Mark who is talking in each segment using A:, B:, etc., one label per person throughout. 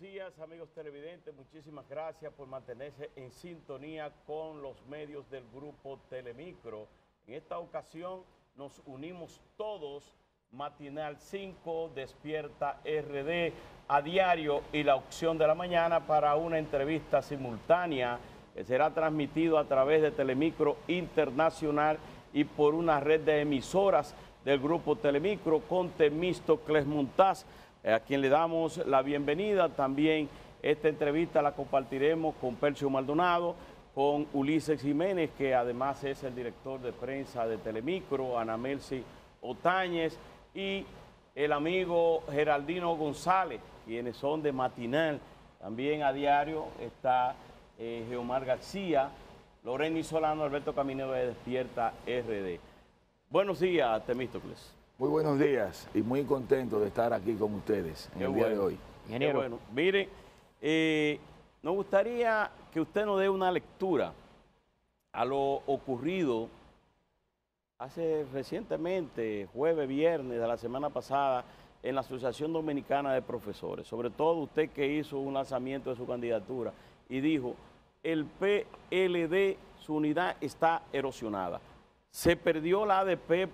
A: buenos días amigos televidentes, muchísimas gracias por mantenerse en sintonía con los medios del grupo Telemicro. En esta ocasión nos unimos todos, Matinal 5, Despierta RD, a diario y la opción de la mañana para una entrevista simultánea que será transmitido a través de Telemicro Internacional y por una red de emisoras del grupo Telemicro con Temisto Clesmontaz. Eh, a quien le damos la bienvenida. También esta entrevista la compartiremos con Percio Maldonado, con Ulises Jiménez, que además es el director de prensa de Telemicro, Ana Melcy Otañez y el amigo Geraldino González, quienes son de Matinal. También a diario está eh, Geomar García, Lorena Solano, Alberto Caminero de Despierta RD. Buenos días, Temístocles.
B: Muy buenos días y muy contento de estar aquí con ustedes en el día de hoy. Ingeniero. Bueno,
A: mire, eh, nos gustaría que usted nos dé una lectura a lo ocurrido hace recientemente, jueves, viernes de la semana pasada, en la Asociación Dominicana de Profesores, sobre todo usted que hizo un lanzamiento de su candidatura y dijo, el PLD, su unidad está erosionada. Se perdió la ADP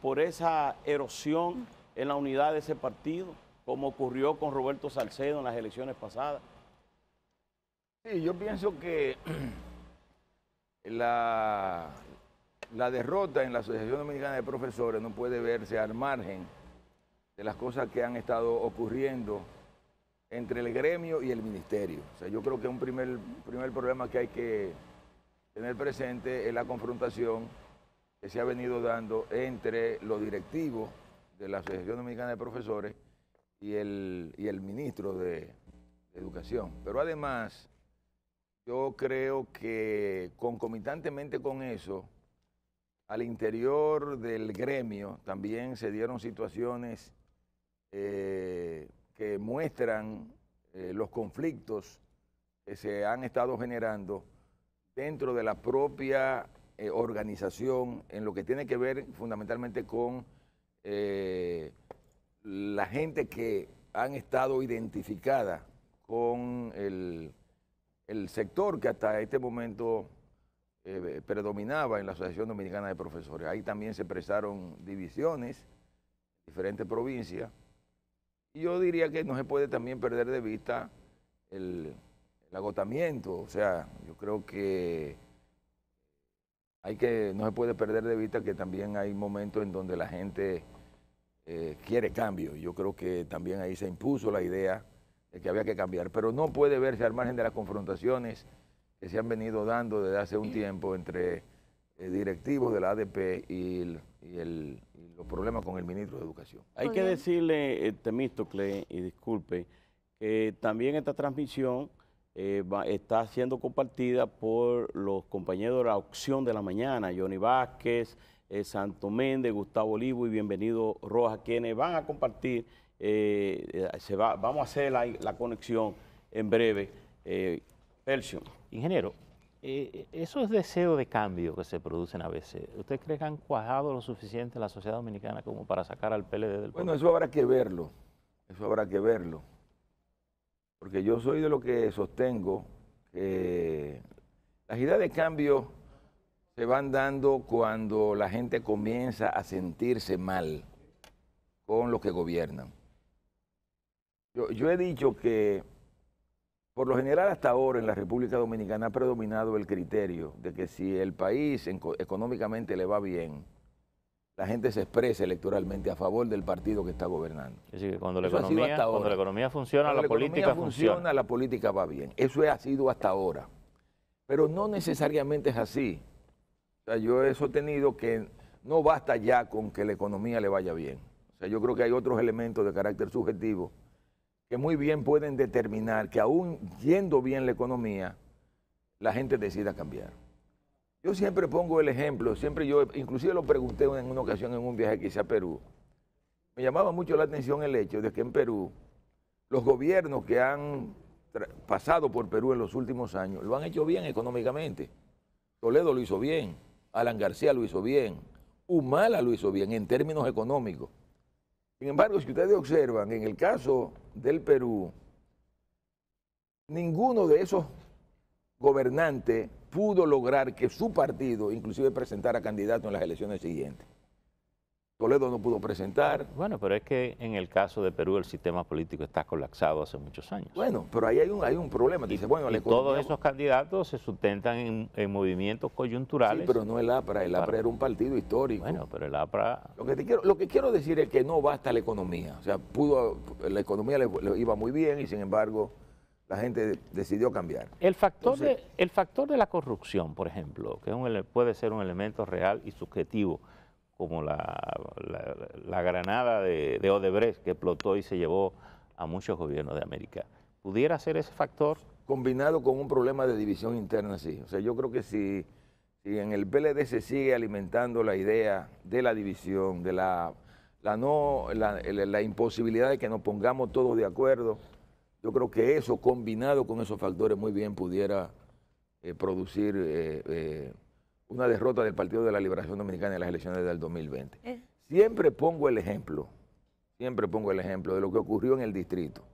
A: por, esa erosión en la unidad de ese partido, como ocurrió con Roberto Salcedo en las elecciones pasadas.
B: Sí, yo pienso que la, derrota en la Asociación Dominicana de Profesores no puede verse al margen de las cosas que han estado ocurriendo entre el gremio y el ministerio. O sea, yo creo que un primer, primer problema que hay que tener presente es la confrontación que se ha venido dando entre los directivos de la Asociación Dominicana de Profesores y el, ministro de, Educación. Pero además, yo creo que concomitantemente con eso, al interior del gremio también se dieron situaciones eh, que muestran eh, los conflictos que se han estado generando dentro de la propia eh, organización, en lo que tiene que ver fundamentalmente con eh, la gente que han estado identificada con el, sector que hasta este momento eh, predominaba en la Asociación Dominicana de Profesores. Ahí también se expresaron divisiones, diferentes provincias. yo diría que no se puede también perder de vista el agotamiento. O sea, yo creo que hay que, no se puede perder de vista que también hay momentos en donde la gente eh, quiere cambio. Yo creo que también ahí se impuso la idea de que había que cambiar, pero no puede verse al margen de las confrontaciones que se han venido dando desde hace un tiempo entre eh, directivos de la ADP y, los problemas con el ministro de Educación. Hay que decirle, eh, Temístocle,
A: y disculpe, que también esta transmisión eh, está siendo compartida por los compañeros de la opción de la mañana, Johnny Vázquez, eh, Santo Méndez, Gustavo Olivo y bienvenido Rojas, quienes van a compartir, eh, vamos a hacer la, conexión en breve. Ingeniero, esos deseos de cambio que se producen a veces, ¿usted cree que han cuajado
C: lo suficiente la sociedad dominicana como para sacar al
B: PLD del pueblo? Bueno, eso habrá que verlo, eso habrá que verlo porque yo soy de lo que sostengo que las ideas de cambio se van dando cuando la gente comienza a sentirse mal con los que gobiernan. Yo, yo he dicho que por lo general hasta ahora en la República Dominicana ha predominado el criterio de que si el país económicamente le va bien, la gente se expresa electoralmente a favor del partido que está gobernando. Es decir, cuando la, economía, la
C: economía funciona, la, política funciona,
B: La política va bien. Eso ha sido hasta ahora. Pero no necesariamente es así. yo he sostenido que no basta ya con que la economía le vaya bien. O sea, yo creo que hay otros elementos de carácter subjetivo que muy bien pueden determinar que aún yendo bien la economía, la gente decida cambiar. Yo siempre pongo el ejemplo, siempre yo, inclusive lo pregunté en una ocasión en un viaje que hice a Perú. Me llamaba mucho la atención el hecho de que en Perú los gobiernos que han pasado por Perú en los últimos años lo han hecho bien económicamente. Toledo lo hizo bien, Alan García lo hizo bien, Humala lo hizo bien en términos económicos. Sin embargo, si ustedes observan, en el caso del Perú, ninguno de esos gobernantes pudo lograr que su partido inclusive presentara candidato en las elecciones siguientes. Toledo no
C: pudo presentar. Bueno, pero es que en el caso de Perú el sistema político
B: está colapsado hace muchos años. Bueno, pero ahí hay un, problema. Dice, bueno, todos
C: esos candidatos se
B: sustentan en, movimientos coyunturales. Sí, pero no el APRA. El APRA era un partido histórico. Bueno, pero el APRA... Lo que, te quiero, lo que quiero decir es que no basta la economía. O sea, pudo, la economía le, iba muy bien y sin embargo la gente decidió cambiar. El factor, de, el
C: factor de la corrupción, por ejemplo, que puede ser un elemento real y subjetivo, como la, granada de, Odebrecht que explotó y se llevó
B: a muchos gobiernos de América, ¿pudiera ser ese factor? Combinado con un problema de división interna, sí. O sea, yo creo que si, si en el PLD se sigue alimentando la idea de la división, de la, la no, la imposibilidad de que nos pongamos todos de acuerdo, yo creo que eso, combinado con esos factores, muy bien pudiera eh, producir eh, eh, una derrota del Partido de la Liberación Dominicana en las elecciones del 2020. Siempre pongo el ejemplo, siempre pongo el ejemplo de lo que ocurrió en el distrito.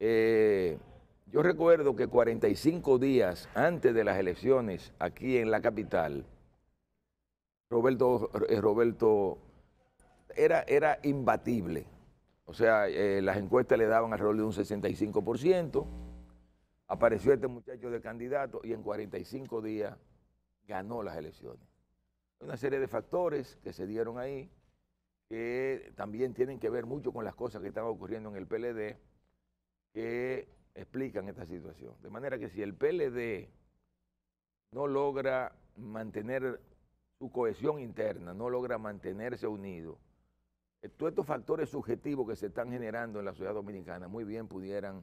B: yo recuerdo que 45 días antes de las elecciones aquí en la capital, Roberto, Roberto era, era imbatible o sea, eh, las encuestas le daban alrededor de un 65%. Apareció este muchacho de candidato y en 45 días ganó las elecciones. Una serie de factores que se dieron ahí que también tienen que ver mucho con las cosas que están ocurriendo en el PLD que explican esta situación. De manera que si el PLD no logra mantener su cohesión interna, no logra mantenerse unido, eh, todos estos factores subjetivos que se están generando en la ciudad dominicana muy bien pudieran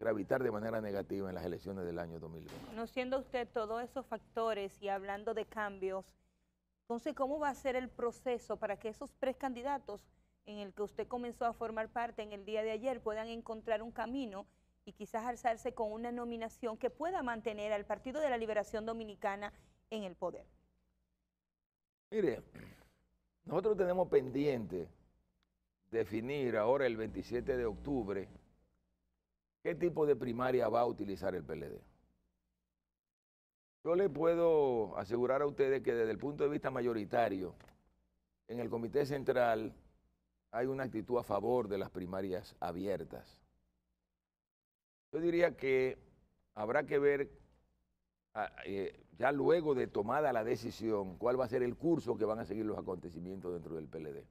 B: gravitar de manera negativa en las elecciones del año 2020. Conociendo usted todos esos factores y hablando de cambios, entonces, ¿cómo va a ser el proceso para que esos precandidatos en el que usted comenzó a formar parte en el día de ayer puedan encontrar un camino y quizás alzarse con una nominación que pueda mantener al Partido de la Liberación Dominicana en el poder? Mire, nosotros tenemos pendiente definir ahora el 27 de octubre qué tipo de primaria va a utilizar el PLD. Yo le puedo asegurar a ustedes que desde el punto de vista mayoritario, en el Comité Central hay una actitud a favor de las primarias abiertas. Yo diría que habrá que ver, ah, eh, ya luego de tomada la decisión, cuál va a ser el curso que van a seguir los acontecimientos dentro del PLD.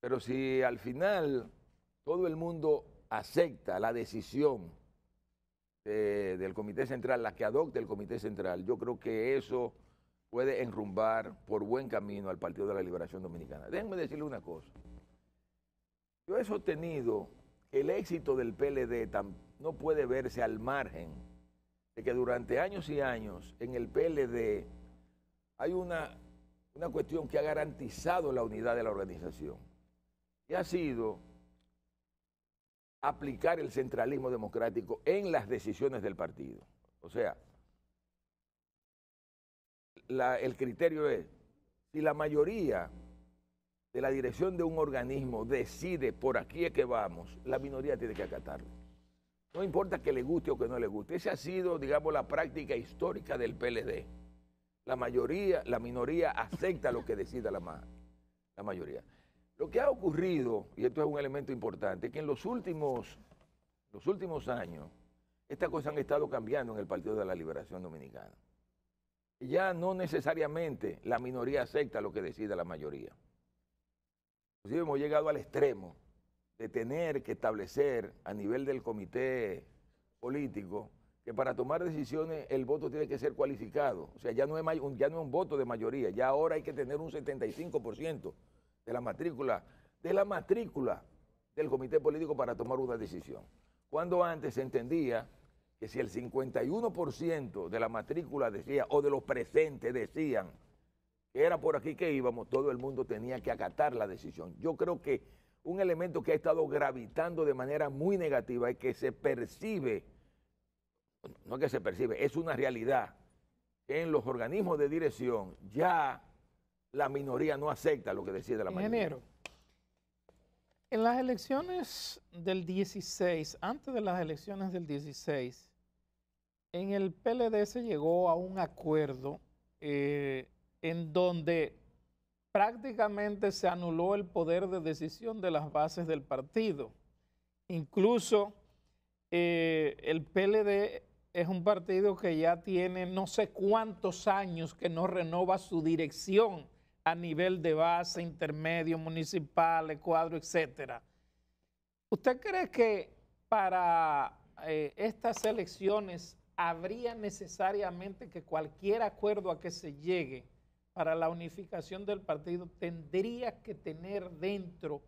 B: Pero si al final todo el mundo acepta la decisión del Comité Central, la que adopte el Comité Central, yo creo que eso puede enrumbar por buen camino al Partido de la Liberación Dominicana. Déjenme decirle una cosa. Yo he sostenido que el éxito del PLD no puede verse al margen de que durante años y años en el PLD hay una, una cuestión que ha garantizado la unidad de la organización que ha sido aplicar el centralismo democrático en las decisiones del partido. O sea, el criterio es, si la mayoría de la dirección de un organismo decide por aquí es que vamos, la minoría tiene que acatarlo. No importa que le guste o que no le guste. Esa ha sido, digamos, la práctica histórica del PLD. La mayoría, la minoría acepta lo que decida la mayoría. Lo que ha ocurrido, y esto es un elemento importante, es que en los últimos, los últimos años, estas cosas han estado cambiando en el Partido de la Liberación Dominicana. Ya no necesariamente la minoría acepta lo que decida la mayoría. Inclusive hemos llegado al extremo de tener que establecer a nivel del comité político que para tomar decisiones el voto tiene que ser cualificado. O sea, ya no es, ya no es un voto de mayoría, ya ahora hay que tener un 75% de la matrícula, de la matrícula del comité político para tomar una decisión. Cuando antes se entendía que si el 51% de la matrícula decía, o de los presentes decían, que era por aquí que íbamos, todo el mundo tenía que acatar la decisión. Yo creo que un elemento que ha estado gravitando de manera muy negativa es que se percibe, no que se percibe, es una realidad, en los organismos de dirección ya la minoría no acepta lo que decide la Ingeniero,
D: En las elecciones del 16, antes de las elecciones del 16, en el PLD se llegó a un acuerdo eh, en donde prácticamente se anuló el poder de decisión de las bases del partido. Incluso eh, el PLD es un partido que ya tiene no sé cuántos años que no renova su dirección a nivel de base, intermedio, municipal, cuadro, etcétera. ¿Usted cree que para eh, estas elecciones habría necesariamente que cualquier acuerdo a que se llegue para la unificación del partido tendría que tener dentro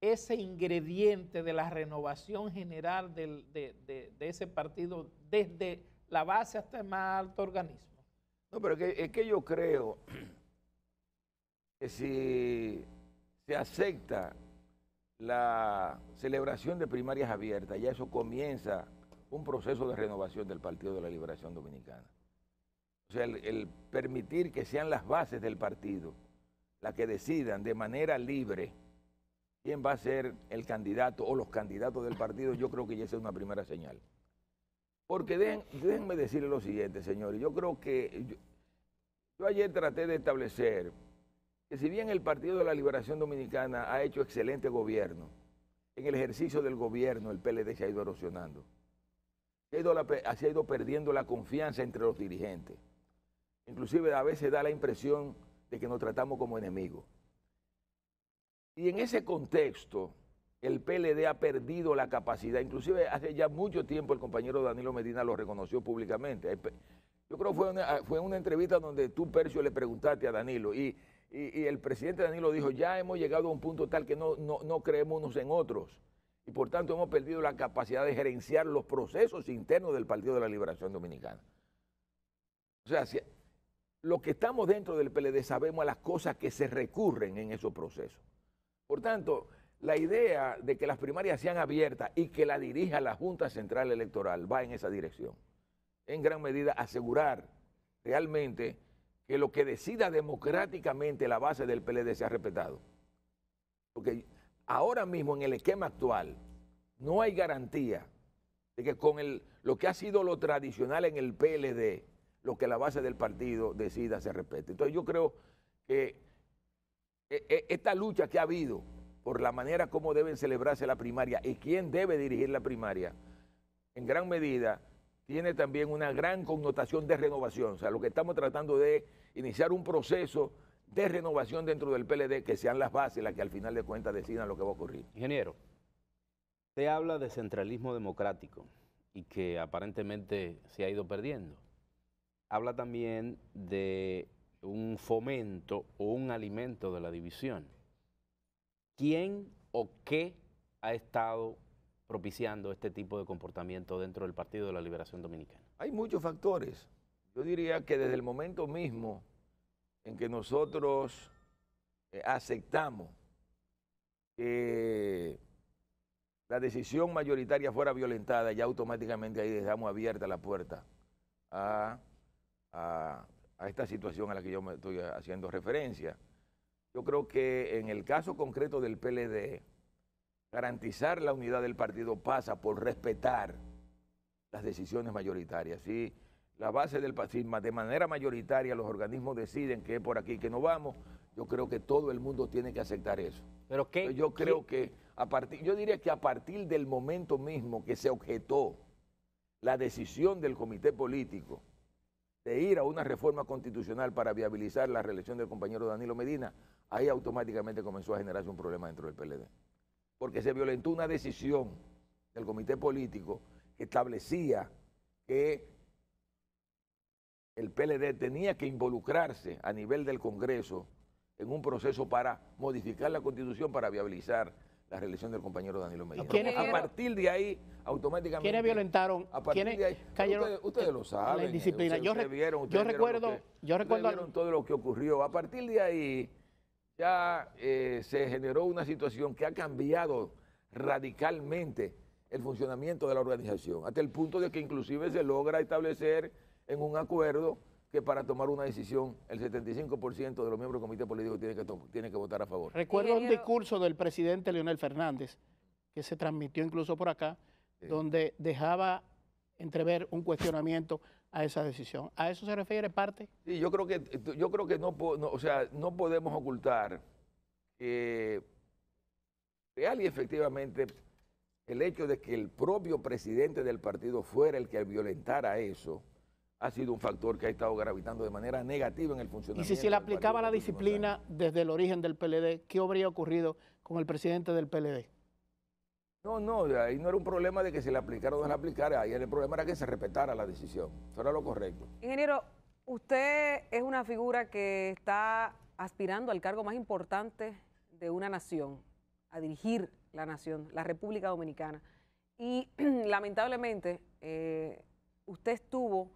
D: ese ingrediente de la renovación general de, ese partido desde la base hasta el más alto organismo?
B: No, pero es que yo creo si se acepta la celebración de primarias abiertas, ya eso comienza un proceso de renovación del Partido de la Liberación Dominicana. O sea, el, permitir que sean las bases del partido las que decidan de manera libre quién va a ser el candidato o los candidatos del partido, yo creo que ya es una primera señal. Porque déjenme decirle lo siguiente, señores. Yo creo que yo ayer traté de establecer que si bien el Partido de la Liberación Dominicana ha hecho excelente gobierno, en el ejercicio del gobierno el PLD se ha ido erosionando. Se ha ido, perdiendo la confianza entre los dirigentes. Inclusive a veces da la impresión de que nos tratamos como enemigos. Y en ese contexto, el PLD ha perdido la capacidad. Inclusive hace ya mucho tiempo el compañero Danilo Medina lo reconoció públicamente. Yo creo que fue una, fue una entrevista donde tú, Percio, le preguntaste a Danilo, ¿y y, el presidente Danilo dijo, ya hemos llegado a un punto tal que no, creemos unos en otros. Y por tanto hemos perdido la capacidad de gerenciar los procesos internos del Partido de la Liberación Dominicana. O sea, los que estamos dentro del PLD sabemos las cosas que se recurren en esos procesos. Por tanto, la idea de que las primarias sean abiertas y que la dirija la Junta Central Electoral va en esa dirección. En gran medida asegurar realmente que lo que decida democráticamente la base del PLD sea respetado. Porque ahora mismo en el esquema actual no hay garantía de que con el, lo que ha sido lo tradicional en el PLD, lo que la base del partido decida se respete. Entonces yo creo que eh, eh, esta lucha que ha habido por la manera como deben celebrarse la primaria y quién debe dirigir la primaria, en gran medida tiene también una gran connotación de renovación. O sea, lo que estamos tratando de iniciar un proceso de renovación dentro del PLD que sean las bases las que al final de cuentas decidan lo que va a ocurrir. Ingeniero,
D: usted habla de centralismo democrático y que aparentemente se ha ido perdiendo. Habla también de un fomento o un alimento de la división. ¿Quién o qué ha estado propiciando este tipo de comportamiento dentro del Partido de la Liberación Dominicana?
B: Hay muchos factores. Yo diría que desde el momento mismo en que nosotros eh, aceptamos que la decisión mayoritaria fuera violentada, ya automáticamente ahí dejamos abierta la puerta a esta situación a la que yo me estoy haciendo referencia. Yo creo que en el caso concreto del PLD, garantizar la unidad del partido pasa por respetar las decisiones mayoritarias. Si la base del pacismo de manera mayoritaria los organismos deciden que es por aquí que no vamos, yo creo que todo el mundo tiene que aceptar eso. Pero yo creo que a partir, yo diría que a partir del momento mismo que se objetó la decisión del comité político de ir a una reforma constitucional para viabilizar la reelección del compañero Danilo Medina, ahí automáticamente comenzó a generarse un problema dentro del PLD porque se violentó una decisión del comité político que establecía que el PLD tenía que involucrarse a nivel del Congreso en un proceso para modificar la constitución para viabilizar la reelección del compañero Danilo Medina. A partir de ahí, automáticamente. ¿Quiénes violentaron?
D: ustedes, lo saben. La yo, recuerdo. yo recuerdo.
B: todo lo que ocurrió. A partir de ahí ya eh, se generó una situación que ha cambiado radicalmente el funcionamiento de la organización, hasta el punto de que inclusive se logra establecer en un acuerdo que para tomar una decisión el 75% de los miembros del comité político tiene que, tiene que votar a favor.
D: Recuerdo un discurso del presidente Leonel Fernández, que se transmitió incluso por acá, donde dejaba entrever un cuestionamiento a esa decisión. ¿A eso se refiere parte?
B: Sí, yo creo que, yo creo que no, o sea, no podemos ocultar que real y efectivamente el hecho de que el propio presidente del partido fuera el que violentara eso ha sido un factor que ha estado gravitando de manera negativa en el funcionamiento. Y si se le aplicaba
D: la disciplina desde el origen del PLD, ¿qué habría ocurrido con el presidente del PLD?
B: No, no, ahí no era un problema de que se le aplicara o no se le aplicara, ahí el problema era que se respetara la decisión. Eso era lo correcto.
C: Ingeniero, usted es una figura que está aspirando al cargo más importante de una nación, a dirigir la nación, la República Dominicana. Y lamentablemente, eh, usted estuvo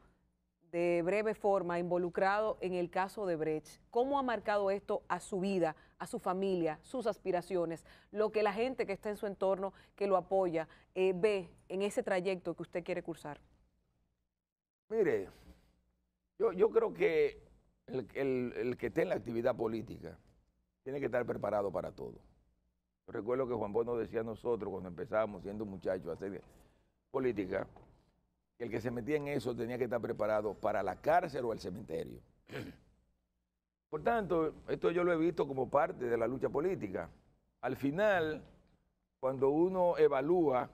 C: de breve forma involucrado en el caso de Brecht. ¿Cómo ha marcado esto a su vida, a su familia, sus aspiraciones, lo que la gente que está en su entorno, que lo apoya, eh, ve en ese trayecto que usted quiere cursar?
B: Mire, yo, creo que el, que esté en la actividad política tiene que estar preparado para todo. recuerdo que Juan Bono decía a nosotros cuando empezábamos siendo muchachos a hacer política, el que se metía en eso tenía que estar preparado para la cárcel o el cementerio. Por tanto, esto yo lo he visto como parte de la lucha política. Al final, cuando uno evalúa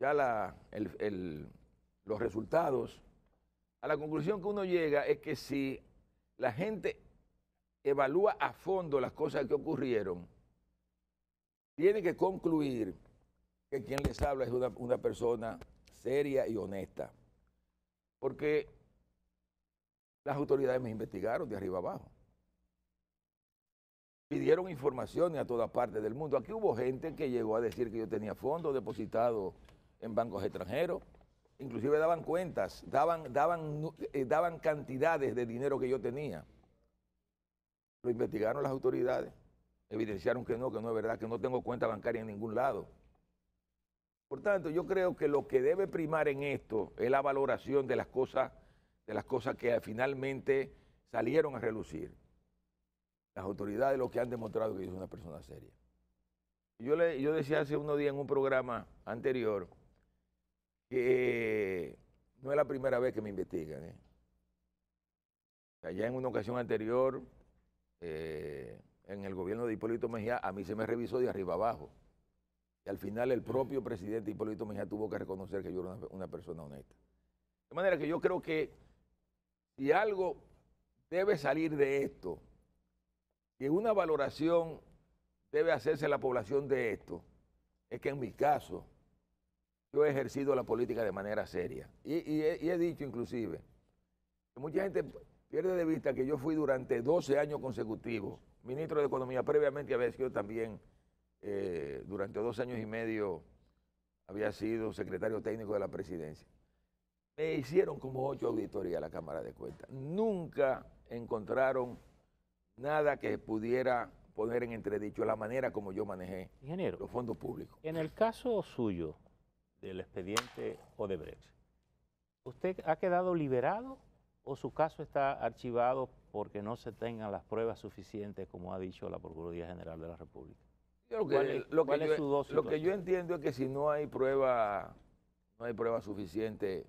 B: ya los resultados, a la conclusión que uno llega es que si la gente evalúa a fondo las cosas que ocurrieron, tiene que concluir que quien les habla es una, una persona seria y honesta. Porque las autoridades me investigaron de arriba abajo. Pidieron informaciones a todas partes del mundo. Aquí hubo gente que llegó a decir que yo tenía fondos depositados en bancos extranjeros. Inclusive daban cuentas, daban, daban, eh, daban cantidades de dinero que yo tenía. Lo investigaron las autoridades, evidenciaron que no, que no es verdad, que no tengo cuenta bancaria en ningún lado. Por tanto, yo creo que lo que debe primar en esto es la valoración de las cosas, de las cosas que finalmente salieron a relucir. Las autoridades lo que han demostrado que es una persona seria. Yo, le, yo decía hace unos días en un programa anterior que eh, no es la primera vez que me investigan. ¿eh? Allá en una ocasión anterior, eh, en el gobierno de Hipólito Mejía, a mí se me revisó de arriba abajo. Y al final el propio presidente Hipólito Mejía tuvo que reconocer que yo era una, persona honesta. De manera que yo creo que si algo debe salir de esto, que una valoración debe hacerse la población de esto, es que en mi caso yo he ejercido la política de manera seria. Y, he, dicho inclusive, que mucha gente pierde de vista que yo fui durante 12 años consecutivos ministro de Economía, previamente había sido también eh, durante dos años y medio había sido secretario técnico de la presidencia. Me hicieron como ocho auditorías a la Cámara de Cuentas. Nunca encontraron nada que pudiera poner en entredicho la manera como yo manejé los fondos públicos. En el
C: caso suyo del expediente Odebrecht, ¿usted ha quedado liberado o su caso está archivado porque no se tengan las pruebas suficientes,
B: como ha dicho la Procuraduría General de la República? lo que, lo que, yo, entiendo es que si no hay prueba, no hay prueba suficiente,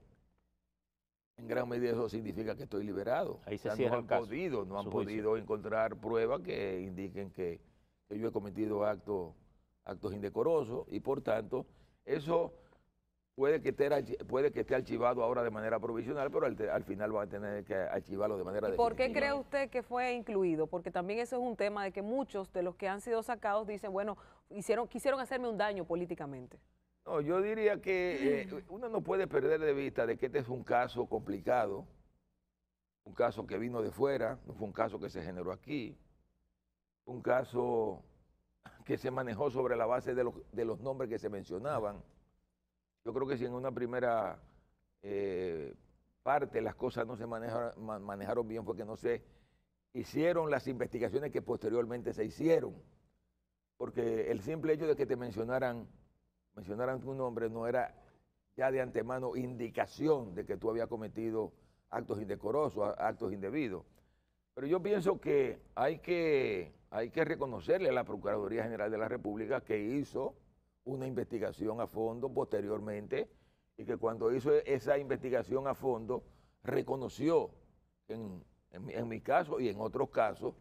B: en gran medida eso significa que estoy liberado. Ahí se no han podido, no han podido encontrar pruebas que indiquen que, que yo he cometido actos, actos indecorosos y por tanto eso puede que, esté, puede que esté archivado ahora de manera provisional, pero al, final va a tener que archivarlo de manera ¿Y ¿Por qué cree
C: usted que fue incluido? Porque también eso es un tema de que muchos de los que han sido sacados dicen, bueno, hicieron, quisieron hacerme un daño políticamente.
B: No, yo diría que eh, uno no puede perder de vista de que este es un caso complicado, un caso que vino de fuera, no fue un caso que se generó aquí, un caso que se manejó sobre la base de los, de los nombres que se mencionaban. Yo creo que si en una primera eh, parte las cosas no se manejaron, bien fue que no se hicieron las investigaciones que posteriormente se hicieron. Porque el simple hecho de que te mencionaran, mencionaran tu nombre no era ya de antemano indicación de que tú habías cometido actos indecorosos, actos indebidos. Pero yo pienso que hay que, hay que reconocerle a la Procuraduría General de la República que hizo una investigación a fondo posteriormente y que cuando hizo e-, esa investigación a fondo reconoció en, mi caso y en otros casos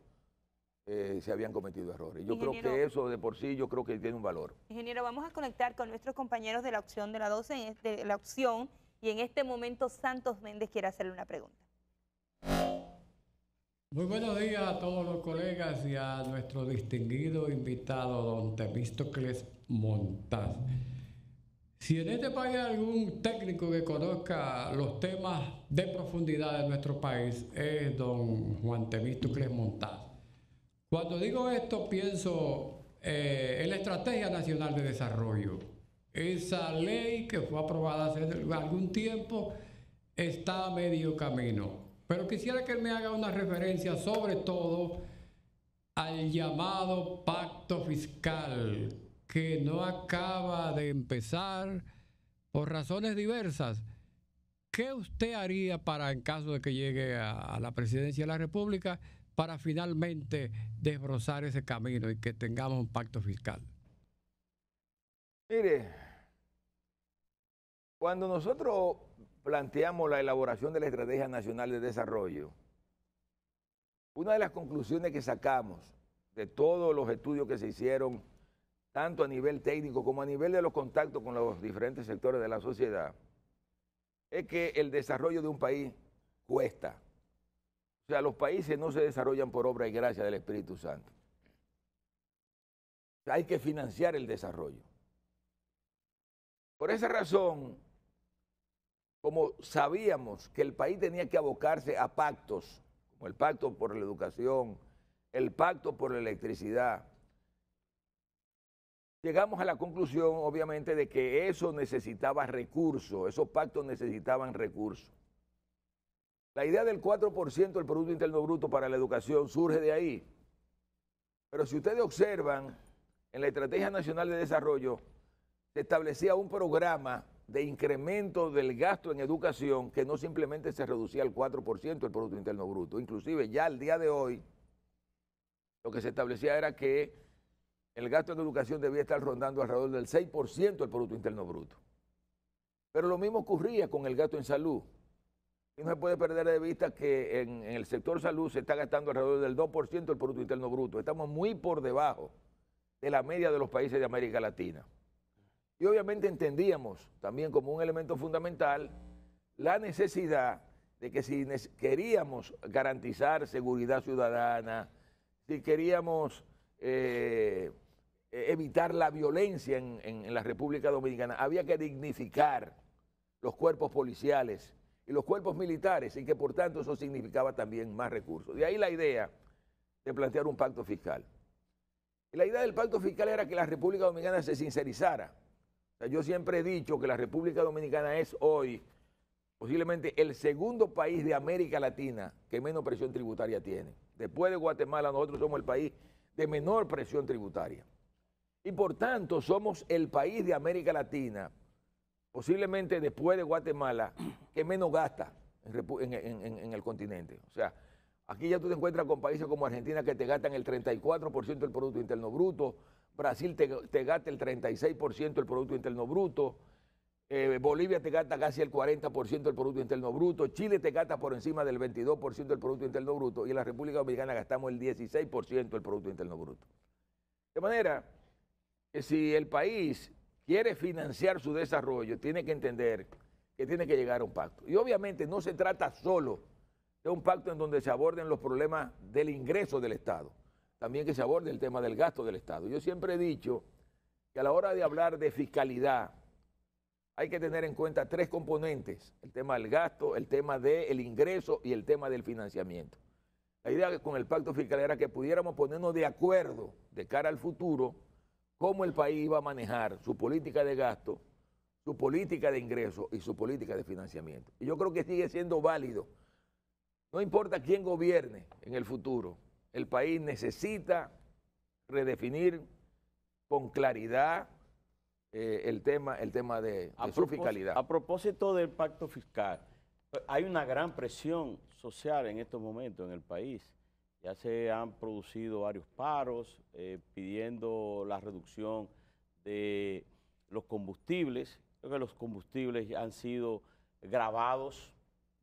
B: eh, se habían cometido errores. Yo creo que eso de por sí yo creo que tiene un valor. Ingeniero, vamos a conectar con nuestros compañeros de la opción de la 12, de la opción, y en este momento Santos Méndez quiere hacerle una pregunta.
D: Muy buenos días a todos los colegas
B: y a nuestro distinguido invitado, don Temístocles Montaz. Si en este país hay algún técnico que conozca los temas de profundidad de nuestro país, es don Juan Temístocles Montaz.
D: Cuando digo esto, pienso eh, en la Estrategia Nacional de Desarrollo. Esa ley que fue aprobada hace algún tiempo está a medio camino pero quisiera que él me haga una referencia sobre todo
B: al llamado pacto fiscal que no acaba de empezar por razones diversas. ¿Qué usted haría para, en caso de que llegue a, a la presidencia de la República, para finalmente desbrozar ese camino y que tengamos un pacto fiscal? Mire, cuando nosotros planteamos la elaboración de la Estrategia Nacional de Desarrollo, una de las conclusiones que sacamos de todos los estudios que se hicieron, tanto a nivel técnico como a nivel de los contactos con los diferentes sectores de la sociedad, es que el desarrollo de un país cuesta. O sea, los países no se desarrollan por obra y gracia del Espíritu Santo. hay que financiar el desarrollo. Por esa razón, como sabíamos que el país tenía que abocarse a pactos, como el pacto por la educación, el pacto por la electricidad, llegamos a la conclusión, obviamente, de que eso necesitaba recursos, esos pactos necesitaban recursos. La idea del 4% del Producto Interno Bruto para la educación surge de ahí. Pero si ustedes observan, en la Estrategia Nacional de Desarrollo se establecía un programa de incremento del gasto en educación que no simplemente se reducía al 4% del Producto Interno Bruto. Inclusive ya al día de hoy lo que se establecía era que el gasto en educación debía estar rondando alrededor del 6% del Producto Interno Bruto. Pero lo mismo ocurría con el gasto en salud. Y no se puede perder de vista que en, el sector salud se está gastando alrededor del 2% del Producto Interno Bruto. Estamos muy por debajo de la media de los países de América Latina. Y obviamente entendíamos también como un elemento fundamental la necesidad de que si queríamos garantizar seguridad ciudadana, si queríamos eh, evitar la violencia en, la República Dominicana, había que dignificar los cuerpos policiales y los cuerpos militares y que por tanto eso significaba también más recursos. De ahí la idea de plantear un pacto fiscal. Y la idea del pacto fiscal era que la República Dominicana se sincerizara yo siempre he dicho que la República Dominicana es hoy posiblemente el segundo país de América Latina que menos presión tributaria tiene. Después de Guatemala, nosotros somos el país de menor presión tributaria. Y por tanto, somos el país de América Latina, posiblemente después de Guatemala, que menos gasta en, el continente. O sea, aquí ya tú te encuentras con países como Argentina que te gastan el 34% del Producto Interno Bruto, Brasil te, gasta el 36% del Producto Interno Bruto, eh, Bolivia te gasta casi el 40% del Producto Interno Bruto, Chile te gasta por encima del 22% del Producto Interno Bruto y en la República Dominicana gastamos el 16% del Producto Interno Bruto. De manera que si el país quiere financiar su desarrollo, tiene que entender que tiene que llegar a un pacto. Y obviamente no se trata solo de un pacto en donde se aborden los problemas del ingreso del Estado también que se aborde el tema del gasto del Estado. Yo siempre he dicho que a la hora de hablar de fiscalidad hay que tener en cuenta tres componentes, el tema del gasto, el tema del ingreso y el tema del financiamiento. La idea con el pacto fiscal era que pudiéramos ponernos de acuerdo de cara al futuro cómo el país iba a manejar su política de gasto, su política de ingreso y su política de financiamiento. Y yo creo que sigue siendo válido. No importa quién gobierne en el futuro, el país necesita redefinir con claridad eh, el tema, el tema de, fiscalidad. A propósito del pacto fiscal, hay una
A: gran presión social en estos momentos en el país. Ya se han producido varios paros eh, pidiendo la reducción de los combustibles. Creo que los combustibles han sido grabados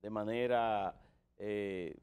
A: de manera eh,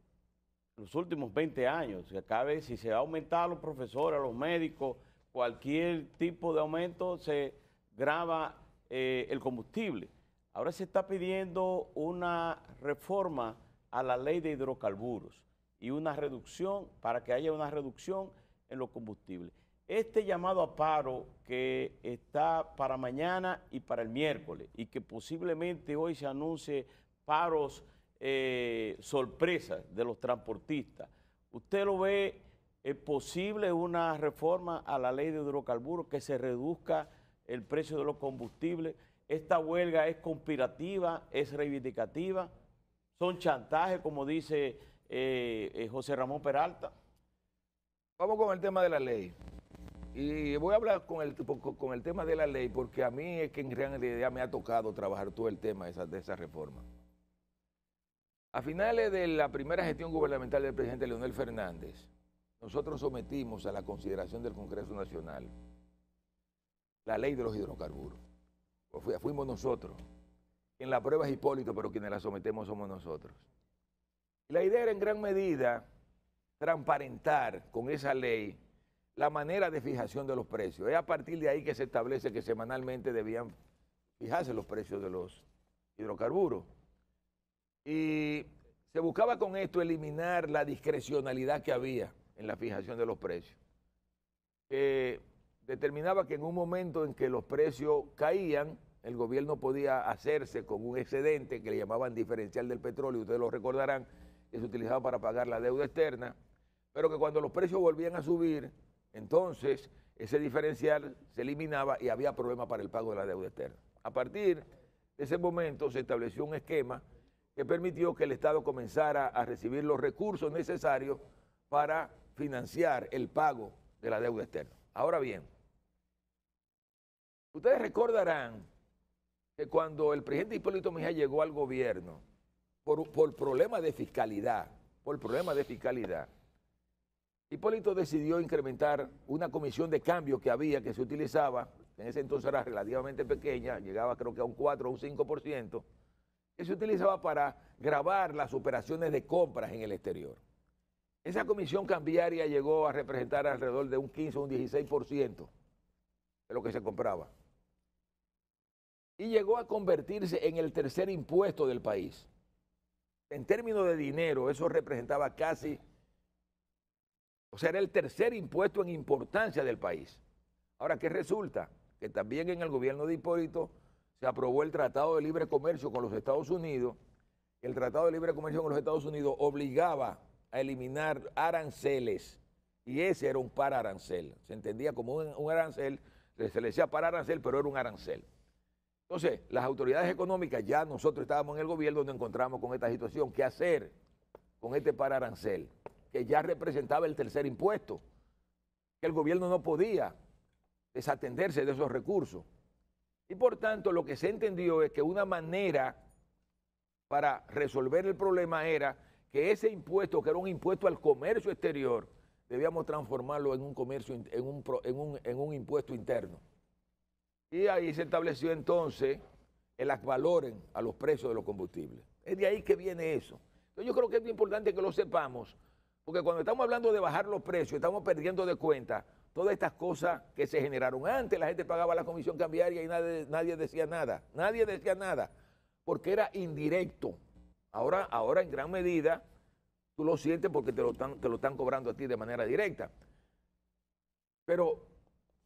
A: los últimos 20 años. acabe, si se va a aumentar a los profesores, a los médicos, cualquier tipo de aumento, se graba eh, el combustible. Ahora se está pidiendo una reforma a la ley de hidrocarburos y una reducción, para que haya una reducción en los combustibles. Este llamado a paro que está para mañana y para el miércoles y que posiblemente hoy se anuncie paros eh, sorpresa de los transportistas. ¿Usted lo ve eh, posible una reforma a la ley de hidrocarburos que se reduzca el precio de los combustibles? ¿Esta huelga es conspirativa, es reivindicativa?
B: ¿Son chantajes, como dice eh, José Ramón Peralta? Vamos con el tema de la ley. Y voy a hablar con el, con el tema de la ley porque a mí es que en realidad me ha tocado trabajar todo el tema de esa reforma. A finales de la primera gestión gubernamental del presidente Leonel Fernández, nosotros sometimos a la consideración del Congreso Nacional la ley de los hidrocarburos. Pues fuimos nosotros. En la prueba es Hipólito, pero quienes la sometemos somos nosotros. la idea era en gran medida transparentar con esa ley la manera de fijación de los precios. Es a partir de ahí que se establece que semanalmente debían fijarse los precios de los hidrocarburos. Y se buscaba con esto eliminar la discrecionalidad que había en la fijación de los precios. determinaba que en un momento en que los precios caían, el gobierno podía hacerse con un excedente que le llamaban diferencial del petróleo, ustedes lo recordarán, que se utilizaba para pagar la deuda externa, pero que cuando los precios volvían a subir, entonces ese diferencial se eliminaba y había problemas para el pago de la deuda externa. A partir de ese momento se estableció un esquema que permitió que el Estado comenzara a recibir los recursos necesarios para financiar el pago de la deuda externa. Ahora bien, ustedes recordarán que cuando el presidente Hipólito Mejía llegó al gobierno, por, por problema de fiscalidad, por problema de fiscalidad, Hipólito decidió incrementar una comisión de cambio que había, que se utilizaba, en ese entonces era relativamente pequeña, llegaba creo que a un 4 o un 5%, que se utilizaba para grabar las operaciones de compras en el exterior. Esa comisión cambiaria llegó a representar alrededor de un 15 o un 16% de lo que se compraba. Y llegó a convertirse en el tercer impuesto del país. En términos de dinero, eso representaba casi, o sea, era el tercer impuesto en importancia del país. Ahora, ¿qué resulta? Que también en el gobierno de Hipólito se aprobó el Tratado de Libre Comercio con los Estados Unidos. El Tratado de Libre Comercio con los Estados Unidos obligaba a eliminar aranceles y ese era un para arancel. Se entendía como un, arancel, se le decía para arancel, pero era un arancel. Entonces, las autoridades económicas, ya nosotros estábamos en el gobierno, nos encontramos con esta situación. ¿Qué hacer con este para arancel? Que ya representaba el tercer impuesto, que el gobierno no podía desatenderse de esos recursos. Y por tanto, lo que se entendió es que una manera para resolver el problema era que ese impuesto, que era un impuesto al comercio exterior, debíamos transformarlo en un comercio, en un, impuesto interno. Y ahí se estableció entonces el valoren a los precios de los combustibles. Es de ahí que viene eso. Entonces yo creo que es muy importante que lo sepamos, porque cuando estamos hablando de bajar los precios, estamos perdiendo de cuenta todas estas cosas que se generaron. Antes la gente pagaba la comisión cambiaria y nadie, nadie decía nada, nadie decía nada, porque era indirecto. Ahora, ahora en gran medida tú lo sientes porque te lo, están, te lo están cobrando a ti de manera directa. Pero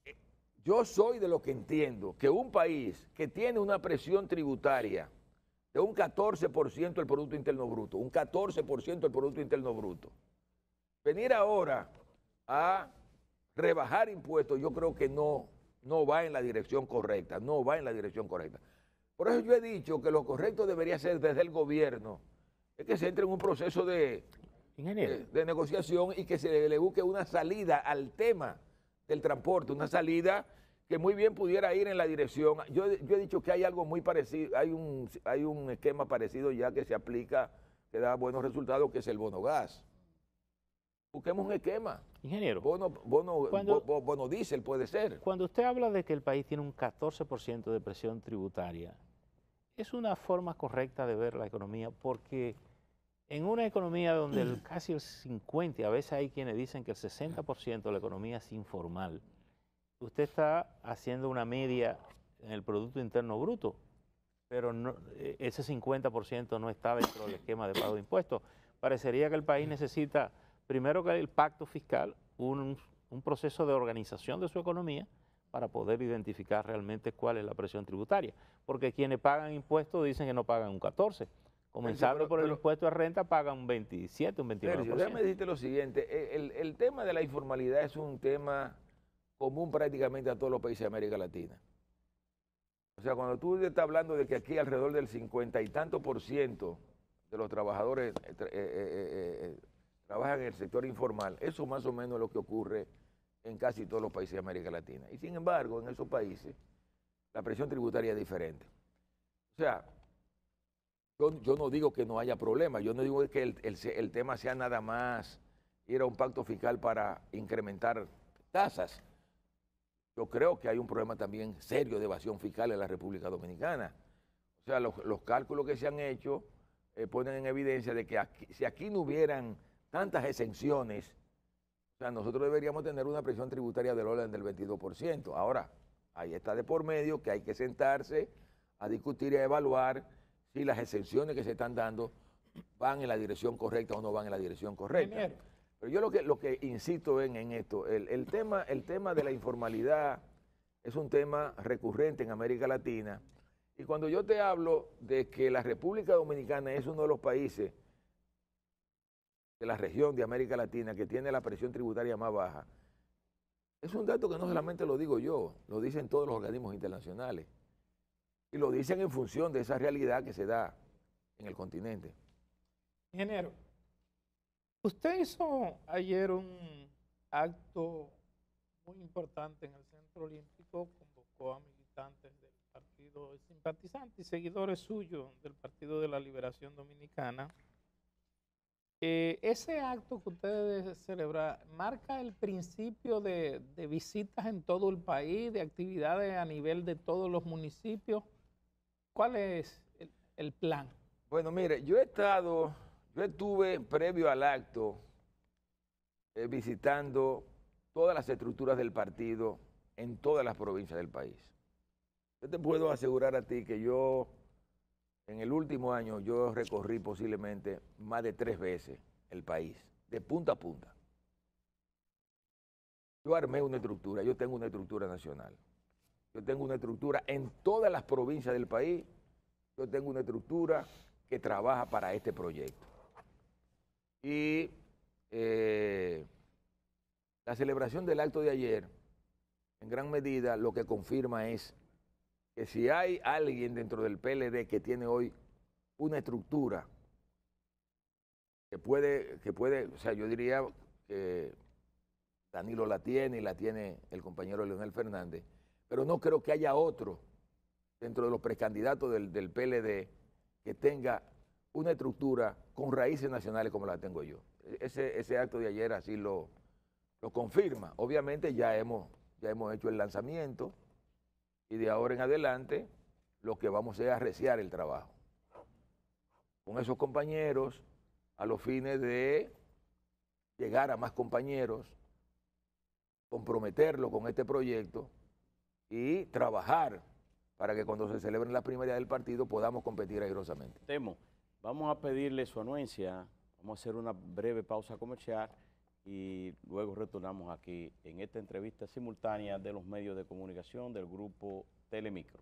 B: eh, yo soy de lo que entiendo que un país que tiene una presión tributaria de un 14% del Producto Interno Bruto, un 14% del Producto Interno Bruto, venir ahora a rebajar impuestos yo creo que no, no va en la dirección correcta, no va en la dirección correcta. Por eso yo he dicho que lo correcto debería ser desde el gobierno, es que se entre en un proceso de, de, negociación y que se le, busque una salida al tema del transporte, una salida que muy bien pudiera ir en la dirección. Yo, yo, he dicho que hay algo muy parecido, hay un, hay un esquema parecido ya que se aplica, que da buenos resultados, que es el bono gas. Busquemos un esquema. Ingeniero. Bono, bono, cuando, diésel puede ser.
C: Cuando usted habla de que el país tiene un 14% de presión tributaria, es una forma correcta de ver la economía porque en una economía donde casi el 50, a veces hay quienes dicen que el 60% de la economía es informal, usted está haciendo una media en el Producto Interno Bruto, pero e, ese 50% no está dentro del esquema de pago de impuestos. Parecería que el país necesita primero que el pacto fiscal, un, proceso de organización de su economía para poder identificar realmente cuál es la presión tributaria. Porque quienes pagan impuestos dicen que no pagan un 14. Comenzando por el impuesto a renta, pagan un 27, un
B: 29%. Ya me decirte lo siguiente. El, tema de la informalidad es un tema común prácticamente a todos los países de América Latina. O sea, cuando tú estás hablando de que aquí alrededor del 50 y tanto por ciento de los trabajadores eh, eh, eh, trabajan en el sector informal. Eso más o menos es lo que ocurre en casi todos los países de América Latina. Y sin embargo, en esos países, la presión tributaria es diferente. O sea, yo, no digo que no haya problema, yo no digo que el, tema sea nada más ir a un pacto fiscal para incrementar tasas. Yo creo que hay un problema también serio de evasión fiscal en la República Dominicana. O sea, los, cálculos que se han hecho eh, ponen en evidencia de que si aquí no hubieran tantas exenciones. O sea, nosotros deberíamos tener una presión tributaria del orden del 22%. Ahora, ahí está de por medio que hay que sentarse a discutir y a evaluar si las exenciones que se están dando van en la dirección correcta o no van en la dirección correcta. Pero yo lo que, lo que insisto en, esto, el, tema, el tema de la informalidad es un tema recurrente en América Latina. Y cuando yo te hablo de que la República Dominicana es uno de los países de la región de América Latina que tiene la presión tributaria más baja, es un dato que no solamente lo digo yo, lo dicen todos los organismos internacionales. Y lo dicen en función de esa realidad que se da en el continente.
D: Ingeniero, usted hizo ayer un acto muy importante en el Centro Olímpico, convocó a militantes del partido, simpatizantes y seguidores suyos del Partido de la Liberación Dominicana. Eh, ese acto que ustedes celebran marca el principio de, visitas en todo el país, de actividades a nivel de todos los
B: municipios. ¿Cuál es el, plan? Bueno, mire, yo he estado, yo estuve previo al acto eh, visitando todas las estructuras del partido en todas las provincias del país. Yo te puedo asegurar a ti que yo en el último año yo recorrí posiblemente más de tres veces el país, de punta a punta. Yo armé una estructura, yo tengo una estructura nacional. Yo tengo una estructura en todas las provincias del país. Yo tengo una estructura que trabaja para este proyecto. Y eh, la celebración del acto de ayer, en gran medida, lo que confirma es que si hay alguien dentro del PLD que tiene hoy una estructura que puede, que puede, o sea, yo diría que Danilo la tiene y la tiene el compañero Leonel Fernández, pero no creo que haya otro dentro de los precandidatos del, del PLD que tenga una estructura con raíces nacionales como la tengo yo. Ese, ese acto de ayer así lo, lo confirma. Obviamente ya hemos, ya hemos hecho el lanzamiento, y de ahora en adelante lo que vamos es arreciar el trabajo con esos compañeros a los fines de llegar a más compañeros, comprometerlo con este proyecto y trabajar para que cuando se celebren las primarias del partido podamos competir airosamente. Temo,
A: vamos a pedirle su anuencia, vamos a hacer una breve pausa comercial y luego retornamos aquí en esta entrevista simultánea de los medios de comunicación del grupo Telemicro.